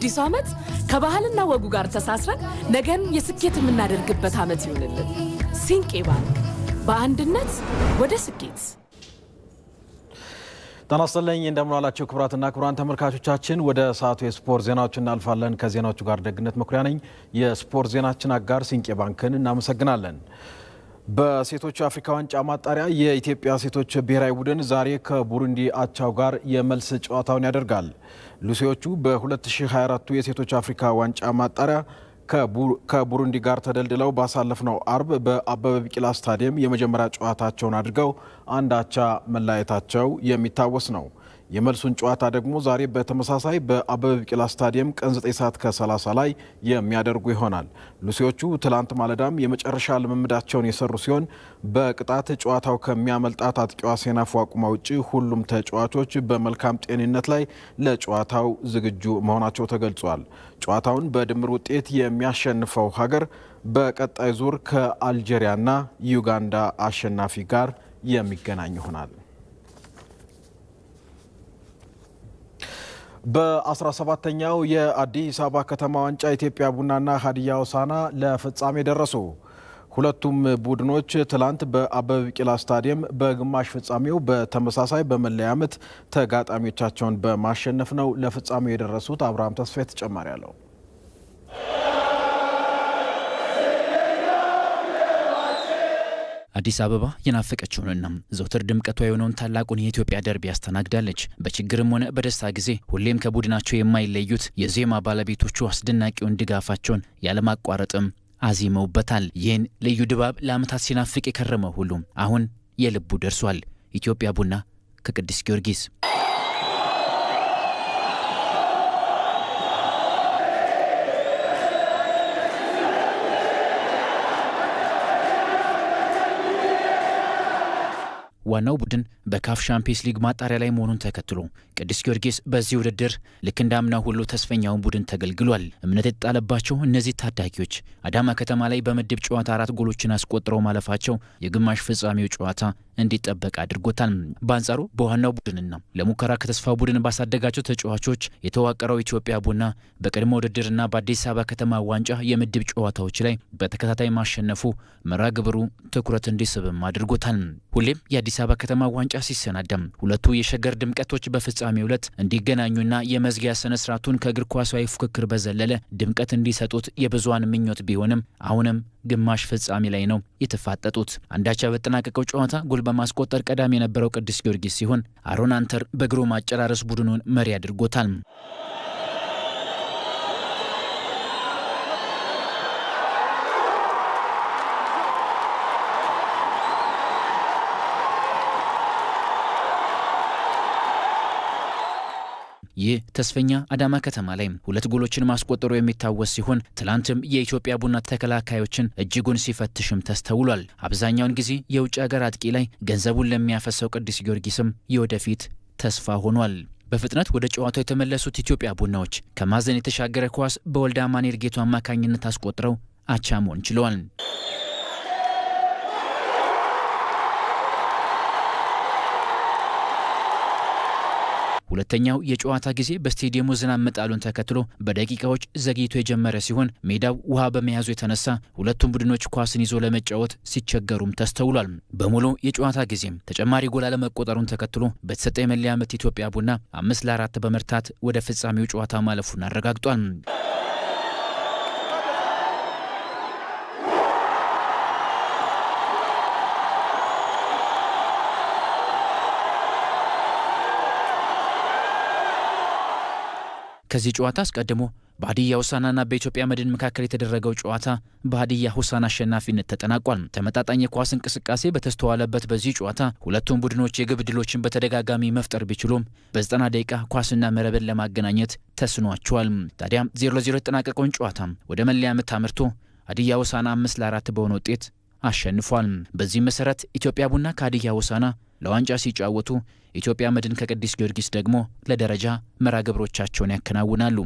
አዲሱ ዓመት ከባህልና ወጉ ጋር ተሳስረን ነገን የስኬት የምናደርግበት ዓመት ይሆንልን። ሲንቄ ባንክ በአንድነት ወደ ስኬት። ጤና እንደምናላቸው እንደምን ክብራን ክቡራትና ክቡራን ተመልካቾቻችን። ወደ ሰዓቱ የስፖርት ዜናዎች እናልፋለን። ከዜናዎቹ ጋር ደግነት መኩሪያ ነኝ። የስፖርት ዜናችን አጋር ሲንቄ ባንክን እናመሰግናለን። በሴቶች አፍሪካ ዋንጫ ማጣሪያ የኢትዮጵያ ሴቶች ብሔራዊ ቡድን ዛሬ ከቡሩንዲ አቻው ጋር የመልስ ጨዋታውን ያደርጋል። ሉሴዎቹ በ2024 የሴቶች አፍሪካ ዋንጫ ማጣሪያ ከቡሩንዲ ጋር ተደልድለው ባሳለፍነው አርብ በአበበ ቢቂላ ስታዲየም የመጀመሪያ ጨዋታቸውን አድርገው አንድ አቻ መለያየታቸው የሚታወስ ነው። የመልሱን ጨዋታ ደግሞ ዛሬ በተመሳሳይ በአበበ ቢቂላ ስታዲየም ቀን 9 ሰዓት ከ30 ላይ የሚያደርጉ ይሆናል። ሉሲዎቹ ትላንት ማለዳም የመጨረሻ ልምምዳቸውን የሰሩ ሲሆን በቅጣት ጨዋታው ከሚያመልጣት አጥቂዋ ሴናፉ አቁማ ውጪ ሁሉም ተጫዋቾች በመልካም ጤንነት ላይ ለጨዋታው ዝግጁ መሆናቸው ተገልጿል። ጨዋታውን በድምር ውጤት የሚያሸንፈው ሀገር በቀጣይ ዙር ከአልጄሪያና ዩጋንዳ አሸናፊ ጋር የሚገናኝ ይሆናል። በ 17 ተኛው የአዲስ አበባ ከተማ ዋንጫ ኢትዮጵያ ቡናና ሀዲያ ሆሳዕና ለፍጻሜ ደረሱ። ሁለቱም ቡድኖች ትላንት በአበበ ቢቂላ ስታዲየም በግማሽ ፍጻሜው በተመሳሳይ በመለያ ምት ተጋጣሚዎቻቸውን በማሸነፍ ነው ለፍጻሜው የደረሱት። አብርሃም ተስፋዬ ተጨማሪ አለው። አዲስ አበባ የናፈቀችውንና ዘውትር ድምቀቷ የሆነውን ታላቁን የኢትዮጵያ ደርቢ ያስተናግዳለች። በችግርም ሆነ በደስታ ጊዜ ሁሌም ከቡድናቸው የማይለዩት የዜማ ባለቤቶቹ አስደናቂውን ድጋፋቸውን ያለማቋረጥም አዚመውበታል። ይህን ልዩ ድባብ ለዓመታት ሲናፍቅ የከረመው ሁሉም አሁን የልቡ ደርሷል። ኢትዮጵያ ቡና ከቅዱስ ጊዮርጊስ ዋናው ቡድን በካፍ ሻምፒየንስ ሊግ ማጣሪያ ላይ መሆኑን ተከትሎ ቅዱስ ጊዮርጊስ በዚህ ውድድር ልክ እንደ አምና ሁሉ ተስፈኛውን ቡድን ተገልግሏል። እምነት የተጣለባቸው እነዚህ ታዳጊዎች አዳማ ከተማ ላይ በምድብ ጨዋታ አራት ጎሎችን አስቆጥረው ማለፋቸው የግማሽ ፍጻሜው ጨዋታ እንዲጠበቅ አድርጎታል። በአንጻሩ በዋናው ቡድንና ለሙከራ ከተስፋ ቡድን ባሳደጋቸው ተጫዋቾች የተዋቀረው ኢትዮጵያ ቡና በቅድመ ውድድርና በአዲስ አበባ ከተማ ዋንጫ የምድብ ጨዋታዎች ላይ በተከታታይ ማሸነፉ መርሃ ግብሩ ትኩረት እንዲስብም አድርጎታል። ሁሌም የአዲስ አበባ ከተማ ዋንጫ ሲሰናዳም ሁለቱ የሸገር ድምቀቶች በፍጻሜ ዕለት እንዲገናኙና የመዝጊያ ስነ ስርዓቱን ከእግር ኳሳዊ ፉክክር በዘለለ ድምቀት እንዲሰጡት የብዙሃን ምኞት ቢሆንም አሁንም ግማሽ ፍጻሜ ላይ ነው የተፋጠጡት። አንዳቻ በጠናቀቀው ጨዋታ ጎል በማስቆጠር ቀዳሚ የነበረው ቅዱስ ጊዮርጊስ ሲሆን አሮን አንተር በግሩም አጨራረስ ቡድኑን መሪ አድርጎታል። ይህ ተስፈኛ አዳማ ከተማ ላይ ሁለት ጎሎችን ማስቆጠሩ የሚታወስ ሲሆን ትላንትም የኢትዮጵያ ቡና ተከላካዮችን እጅጉን ሲፈትሽም ተስተውሏል። አብዛኛውን ጊዜ የውጭ ሀገር አጥቂ ላይ ገንዘቡን ለሚያፈሰው ቅዱስ ጊዮርጊስም የወደፊት ተስፋ ሆኗል። በፍጥነት ወደ ጨዋታው የተመለሱት ኢትዮጵያ ቡናዎች ከማዘን የተሻገረ ኳስ በወልደ አማኑኤል ጌቱ አማካኝነት አስቆጥረው አቻ መሆን ችለዋል። ሁለተኛው የጨዋታ ጊዜ በስቴዲየሙ ዝናብ መጣሉን ተከትሎ በደቂቃዎች ዘግይቶ የጀመረ ሲሆን ሜዳው ውሃ በመያዙ የተነሳ ሁለቱም ቡድኖች ኳስን ይዞ ለመጫወት ሲቸገሩም ተስተውሏል። በሙሉ የጨዋታ ጊዜም ተጨማሪ ጎል አለመቆጠሩን ተከትሎ በተሰጠ የመለያ ምት ኢትዮጵያ ቡና አምስት ለአራት በመርታት ወደ ፍጻሜው ጨዋታ ማለፉን አረጋግጧል። ከዚህ ጨዋታ አስቀድሞ በሀዲያ ሆሳዕናና በኢትዮጵያ መድን መካከል የተደረገው ጨዋታ በሀዲያ ሆሳዕና አሸናፊነት ተጠናቋል። ተመጣጣኝ የኳስ እንቅስቃሴ በተስተዋለበት በዚህ ጨዋታ ሁለቱም ቡድኖች የግብ ድሎችን በተደጋጋሚ መፍጠር ቢችሉም በ90 ደቂቃ ኳስና መረብን ለማገናኘት ተስኗቸዋል። ታዲያ 0 ለ0 የተጠናቀቀውን ጨዋታ ወደ መለያ ምት አምርቶ ሀዲያ ሆሳዕና 5 ለ4 በሆነ ውጤት አሸንፏል። በዚህ መሰረት ኢትዮጵያ ቡና ከሀዲያ ሆሳዕና ለዋንጫ ሲጫወቱ ኢትዮጵያ መድን ከቅዱስ ጊዮርጊስ ደግሞ ለደረጃ መርሃ ግብሮቻቸውን ያከናውናሉ።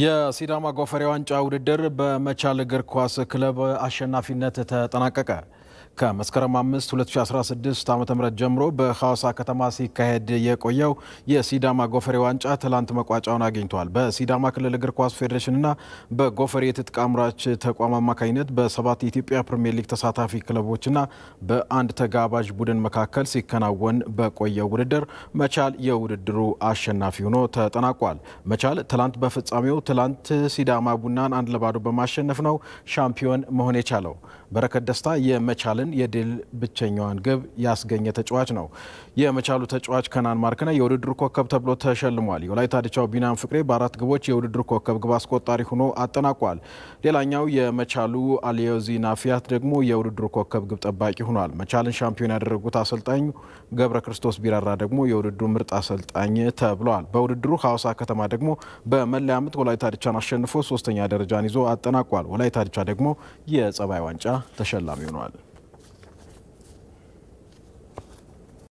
የሲዳማ ጎፈሬ ዋንጫ ውድድር በመቻል እግር ኳስ ክለብ አሸናፊነት ተጠናቀቀ። ከመስከረም 5 2016 ዓ ም ጀምሮ በሐዋሳ ከተማ ሲካሄድ የቆየው የሲዳማ ጎፈሬ ዋንጫ ትላንት መቋጫውን አግኝቷል። በሲዳማ ክልል እግር ኳስ ፌዴሬሽንና በጎፈሬ የትጥቅ አምራች ተቋም አማካኝነት በሰባት የኢትዮጵያ ፕሪምየር ሊግ ተሳታፊ ክለቦችና በአንድ ተጋባዥ ቡድን መካከል ሲከናወን በቆየው ውድድር መቻል የውድድሩ አሸናፊ ሆኖ ተጠናቋል። መቻል ትላንት በፍጻሜው ትላንት ሲዳማ ቡናን አንድ ለባዶ በማሸነፍ ነው ሻምፒዮን መሆን የቻለው። በረከት ደስታ የመቻልን የድል ብቸኛዋን ግብ ያስገኘ ተጫዋች ነው። የመቻሉ ተጫዋች ከናን ማርክና የውድድር ኮከብ ተብሎ ተሸልሟል። የወላይታ ድቻው ቢናም ፍቅሬ በአራት ግቦች የውድድር ኮከብ ግብ አስቆጣሪ ሆኖ አጠናቋል። ሌላኛው የመቻሉ አልየዚ ናፊያት ደግሞ የውድድር ኮከብ ግብ ጠባቂ ሆኗል። መቻልን ሻምፒዮን ያደረጉት አሰልጣኝ ገብረ ክርስቶስ ቢራራ ደግሞ የውድድሩ ምርጥ አሰልጣኝ ተብለዋል። በውድድሩ ሀዋሳ ከተማ ደግሞ በመለያ ምት ወላይታ ድቻን አሸንፎ ሶስተኛ ደረጃን ይዞ አጠናቋል። ወላይታ ድቻ ደግሞ የጸባይ ዋንጫ تشەلامی ونوالن